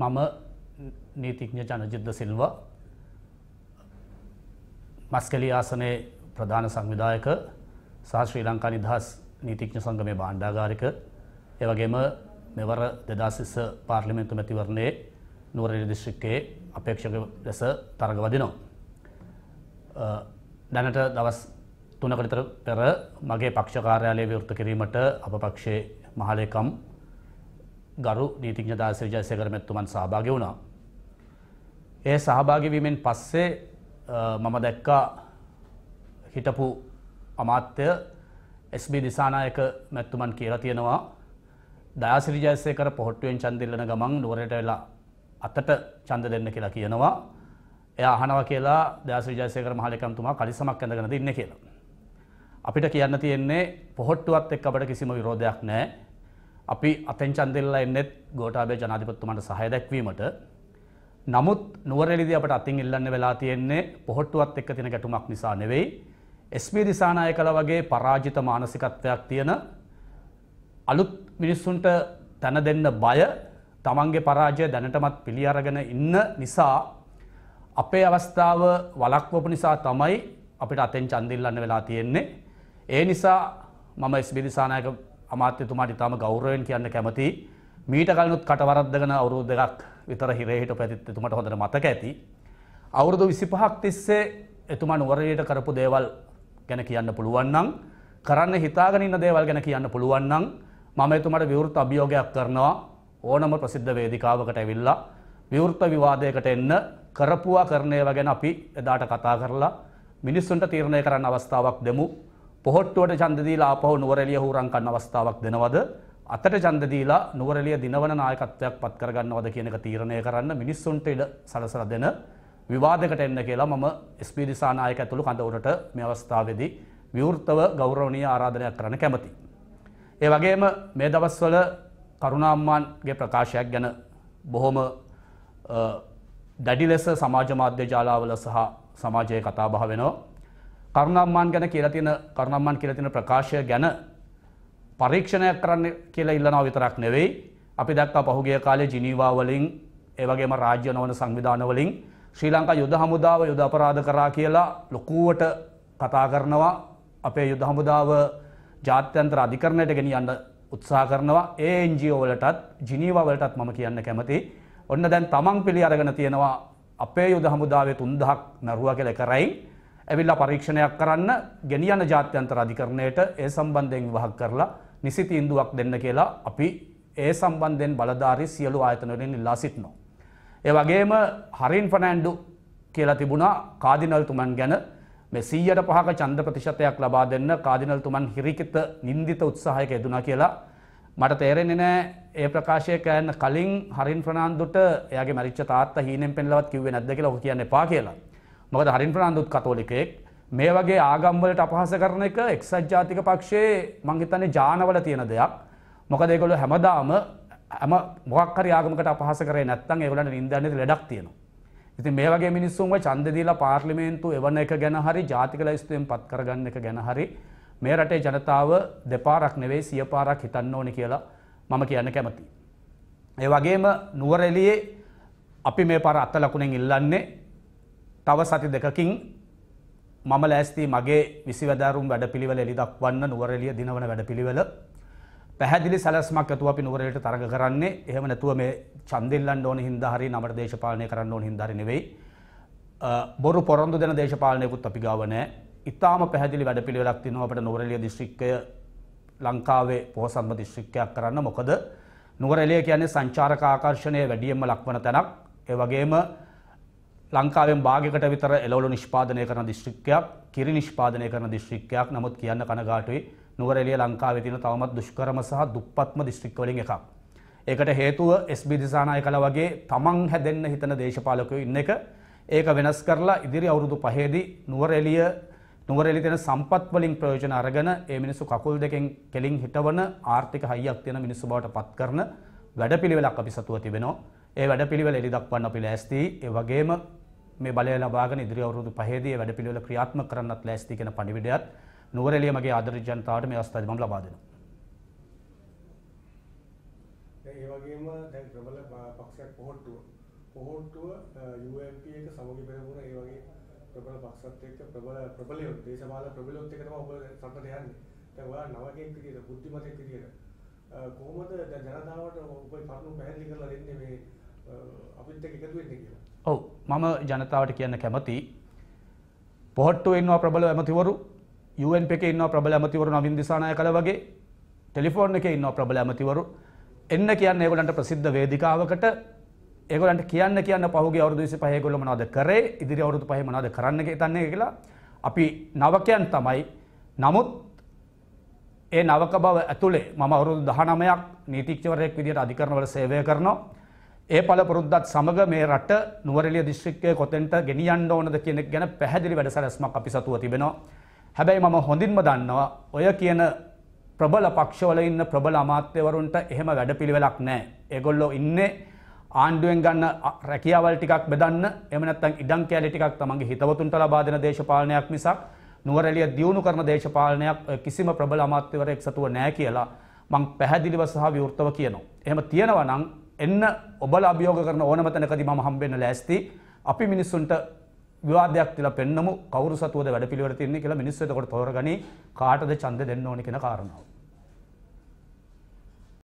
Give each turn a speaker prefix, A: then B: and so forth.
A: මම නීතිඥ ජනජිද්ද සිල්වා මස්කලි ආසනයේ ප්‍රධාන සංවිධායක සහ ශ්‍රී ලංකා නිදහස් නීතිඥ සංගමය බාණ්ඩාගාරික එවගේම මෙවර දෙදාසිස්ස පාර්ලිමෙන්තු මැතිවරණයේ නුවරරි දිශ්‍රික්කයේ අපේක්ෂක ලෙස තරගවදිනවා. දැනට දවස් තුනකටතර පෙර මගේ පක්ෂකාරයාලය විවෘත කිරීමට අප පක්ෂයේ මහලේකම් ගරු නීතිඥ දාස විජයසේකර මැතිතුමන් සහභාගී වුණා. ඒ සහභාගී වීමෙන් පස්සේ මම දැක්කා හිටපු අමාත්‍ය SB දිසානායක මැතිතුමන් කියලා තියෙනවා දයාසිරි ජයසේකර පොහට්ටුවෙන් ඡන්ද දෙන්න ගමන් නුවරට වෙලා අතට ඡන්ද දෙන්න කියලා කියනවා. එයා අහනවා කියලා දයාසිරි ජයසේකර මහලේකම්තුමා කලිසමක් ඇඳගෙන ඉන්නේ කියලා. අපිට කියන්න තියෙන්නේ පොහොට්ටුවත් එක් අපට කිසිම විරෝධයක් නැහැ. අපි අතෙන් චන්දිල්ලා එන්නෙත් ගෝටාබේ ජනාධිපත්තුමට සහය දැක්වීමට නමුත් නුවරෙලිදී අපට අතින් ඉල්ලන්න වෙලා තියෙන්නේ පොහොට්ටුවත් එක්ක තියෙන ගැටුමක් නිසා නෙවෙයි එස්පී දිසානායකලා වගේ පරාජිත මානසිකත්වයක් තියෙන අලුත් මිනිස්සුන්ට තැන දෙන්න බය තමන්ගේ පරාජය දැනටමත් පිළි අරගෙන ඉන්න නිසා අපේ අවස්ථාව වලක්වපු නිසා තමයි අපිට අතෙන් චන්දිල්ලන්න වෙලා තියෙන්නේ ඒ නිසා මම ස්බිරිසානායක අමාත්‍යතුමාට ඉතාම ගෞරයෙන් කියන්න කැමති මීට කලනුත් කටවරද්දගන අවුරු දෙකක් විතර හිරේහිට පැතිත් එතුමට හොඳට මතක ඇති. අවුරුදු විසිපහක් තිස්සේ එතුමා නුවරයට කරපු දේවල් ගැන කියන්න පුළුවන්නම් කරන්න හිතාගෙන ඉන්න දේවල් ගැන කියන්න පුළුවන්නම් මම එතුමට විවෘත අභියෝගයක් කරනවා ඕනම ප්‍රසිද්ධ වේදිකාවකට ඇවිල්ලා විවෘත විවාදයකට එන්න කරපුවා කරණය වගෙන අපි එදාට කතා කරලා මිනිස්සුන්ට තීරණය කරන්න අවස්ථාවක් දෙමු පොහොට්ටුවට චන්දදීලා අපහු නුවරලිය හූරංකන්න අවස්ථාවක් දෙනවද අතට චන්දදීලා නුවරලිය දිනවන නායකත්වයක් පත් කරගන්නවද කියනක තීරණය කරන්න මිනිස්සුන්ට ඉඩ සලසල දෙන විවාදකට එන්න කියලා මම ස්පිරිසා නායක ඇතුළු කඳවුරට මේ අවස්ථාවේදී විවෘතව ගෞරවනීය ආරාධනයක් කරන්න කැමති. ඒ වගේම මේ දවස්වල කරුණාම්මාන්ගේ ප්‍රකාශයක් ගැන බොහොම දැඩි ලෙස සමාජ මාධ්‍ය ජාලාවල සහ සමාජයේ කතා බහ වෙනවා. කරුණම්මාන් ගැන කියලා තියෙන කරුණම්මාන් කියලා තියෙන ප්‍රකාශය ගැන පරීක්ෂණයක් කරන්න කියලා ඉල්ලනවා විතරක් නෙවෙයි අපි දැක්කා පහුගිය කාලේ ජිනීවා වලින් ඒ වගේම රාජ්‍ය නොවන සංවිධාන වලින් ශ්‍රී ලංකා යුද හමුදාව යුද අපරාධ කරා කියලා ලොකුවට කතා කරනවා අපේ යුද හමුදාව ජාත්‍යන්තර අධිකරණයට ගෙනියන්න උත්සාහ කරනවා ඒ NGO වලටත් ජිනීවා වලටත් මම කියන්න කැමති ඔන්න දැන් තමන් පිළි අරගෙන තියෙනවා අපේ යුද හමුදාවේ 3000ක් නරුවා කියලා කරයි ඇවිල්ලා පරීක්ෂණයක් කරන්න ගෙනියන ජාත්‍යන්තර අධිකරණයට ඒ සම්බන්ධයෙන් විභාග කරලා නිසි තීන්දුවක් දෙන්න කියලා අපි ඒ සම්බන්ධයෙන් බලධාරි සියලු ආයතන වලින් ඉල්ලා සිටිනවා. ඒ වගේම හරින් ෆර්නෑන්ඩෝ කියලා තිබුණා කාදිනල්තුමන් ගැන මේ 105ක ඡන්ද ප්‍රතිශතයක් ලබා දෙන්න කාදිනල්තුමන් හිරිකිත නින්දිත උත්සාහයක යෙදුණා කියලා මට තේරෙන්නේ නෑ ඒ ප්‍රකාශය කරන්න කලින් හරින් ෆර්නෑන්ඩෝට එයාගේ මරිච්ච තාත්තා හීනෙන් පෙන්ලවත් කිව්වේ නැද්ද කියලා ඔක කියන්න එපා කියලා. මොකද හරින් ප්‍රනාන්දුත් කතෝලිකයෙක් මේ වගේ ආගම්වලට අපහස කරන එක එක්සත් ජාතික පක්ෂයේ මං හිතන්නේ ජානවල තියෙන දෙයක්. මොකද ඒගොල්ලෝ හැමදාම හැම මොකක් හරි ආගමකට අපහස කරේ නැත්නම් ඒගොල්ලන්ට නින්දන්නේ ලඩක් තියෙනවා. ඉතින් මේ වගේ මිනිස්සුන්ව ඡන්ද දීලා පාර්ලිමේන්තු එවන එක ගැන හරි ජාතික ලයිස්තුවෙන් පත් කරගන්න එක ගැන හරි මේ රටේ ජනතාව දෙපාරක් නෙවෙයි සිය පාරක් හිතන්න ඕනේ කියලා මම කියන්න කැමතියි. ඒ වගේම නුවරඑළියේ අපි මේ පාර අත ලකුණෙන් ඉල්ලන්නේ තව සති දෙකකින් මම ලෑස්ති මගේ විසිවදරුම් වැඩ පිළිවෙල එලිදක් වන්න නුවරලිය දිනවන වැඩ පිළිවෙල පැහැදිලි සැලස්මක් ඇතුව අපි නුවරයට තරග කරන්නේ එහෙම නැතුව මේ චන්දිල්ලන් ඕන හින්දාහරි නමට දේශපාලනය කරන්න ඕන හින්දරිනෙවෙයි බොරු පොරොන්දු දෙන දේශපාලනයකුත් අපි ගාවනෑ ඉතාම පැහැදිලි වැඩ පිළිවෙලක් තිනවා අපට නුවරලිය දිශ්‍රික්කය ලංකාවේ පොහසත්ම දිශ්‍රික්කයක් කරන්න මොකද නුවරලිය කියන්නේ සංචාරකාකර්ශණය වැඩියම්ම ලක්වන තැනක් ඒ වගේම ලංකාවෙන් භාගකට විතර එලවලු නිෂ්පාදනය කරන දිශ්‍රික්කයක් කිරි නිෂ්පාදනය කරන දිශ්‍රික්කයක් නමුත් කියන්න කනගාටුයි නුවරෙලිය ලංකාවේ තියෙන තවමත් දුෂ්කරම සහ දුප්පත්ම දිස්ත්‍රික් වලින් එකක්. ඒකට හේතුව SB දිසානායක කළ වගේ තමන් හැදෙන්න හිතන දේශපාලකයෝ ඉන්න එක ඒක වෙනස් කරලා ඉදිරි අවුරුදු පහේදී නුවරඑළිය නුවරඑළිය තියෙන සම්පත් වලින් ප්‍රයෝජන අරගෙන ඒ මිනිස්සු කකුල් දෙකෙන් කෙලින් හිටවන ආර්ථික හයියක් තියෙන මිනිස්සු බවට පත් කරන වැඩපිළිවෙලක් අපි සතුව තිබෙනවා. ඒ වැඩපිළිවෙල එළි දක්වන්න අපි ලෑස්තියි. ඒ වගේම මේ බලය ලබාගෙන ඉදිරි අවුරුදු පහේදී වැඩ පිළිවෙල ක්‍රියාත්මක කරන්නත් ලෑස්ති කියන පණිවිඩයත් නුවරඑළිය මගේ ආදරණීය ජනතාවට මේ අවස්ථාවේ මම ලබා දෙනවා. ඒ වගේම දැන් ප්‍රබල පක්ෂයක් පොහොට්ටුව පොහොට්ටුව UMP එක සමගි පෙරමුණ ඒ වගේ ප්‍රබල පක්ෂත් එක්ක ප්‍රබල ප්‍රබලියොත් දේශපාලන ප්‍රබලියොත් එක තමයි ඔබ සම්පත යන්නේ. දැන් ඔයා නවකෙක් විදියට බුද්ධිමතෙක් විදියට කොහොමද දැන් ජනතාවට ඔබ පරණු පැහැදිලි කරලා දෙන්නේ මේ අපිත් එක්ක එකතු වෙන්නේ කියලා? ඔව් මම ජනතාවට කියන්න කැමති පොහට්ටුව ඉන්නවා ප්‍රබල ඇමතිවරු UN එක ඉන්න ප්‍රබල ඇමතිවරු නවින් දිසානාය කළ වගේ ටෙලිෆෝන් එක ඉන්න ප්‍රබල ඇමතිවරු එන්න කියන්න ඒගොල්ලන්ට ප්‍රසිද්ධ වේදිකාවකට ඒගොල්ලන්ට කියන්න කියන්න පහුගේ අවුරුදු 25 ඒගොල්ලෝ මොනවද කරේ ඉදිරි අවුරුදු 5 මොනවද කරන්න හිතන්නේ කියලා අපි නවකයන් තමයි නමුත් ඒ නවක බව ඇතුලේ මම අවුරුදු 19ක් නීතිඥවරයෙක් විදිහට අධිකරණවල සේවය කරනවා ඒ පළපුරුද්දත් සමග මේ රට නුවරලිය දිශ්‍රික්කය කොතෙන්ට ගෙනියන්න ඕනද කෙනෙක් ගැන පැහැදිලි වැඩසැලැස්මක් අපි සතුව තිබෙනවා. හැබැයි මම හොඳින්ම දන්නවා ඔය කියන ප්‍රබල පක්ෂවල ඉන්න ප්‍රබල අමාත්‍යවරුන්ට එහෙම වැඩපිළිවෙලක් නෑ. ඒගොල්ලෝ ඉන්නේ ආණ්ඩුවෙන් ගන්න රැකියාවල් ටිකක් බෙදන්න එහෙම නැත්නම් ඉඩම් කෑලි ටිකක් තමන්ගේ හිතවතුන්ට ලබා දෙන දේශපාලනයක් මිසක් නුවරැලිය දියුණු කරන දේශපාලනයක් කිසිම ප්‍රබල අමාත්‍යවරයෙක් සතුව නෑ කියලා මං පැහැදිලිව සහ විවෘතව කියනවා. එහෙම තියෙනවා නම් එන්න ඔබල අභියෝග කරන ඕනම තැනකදී මම හම්බෙන්න ලෑස්ති. අපි මිනිස්සුන්ට විවාදයක් තියලා පෙන්නමු කවුරු සතුවද වැඩ පිළිවෙල තියන්නේ කියලා මිනිස්සු එතකොට තෝරගනි කාටද ඡන්දෙ දෙන්න ඕනේ කියන කාරණාව.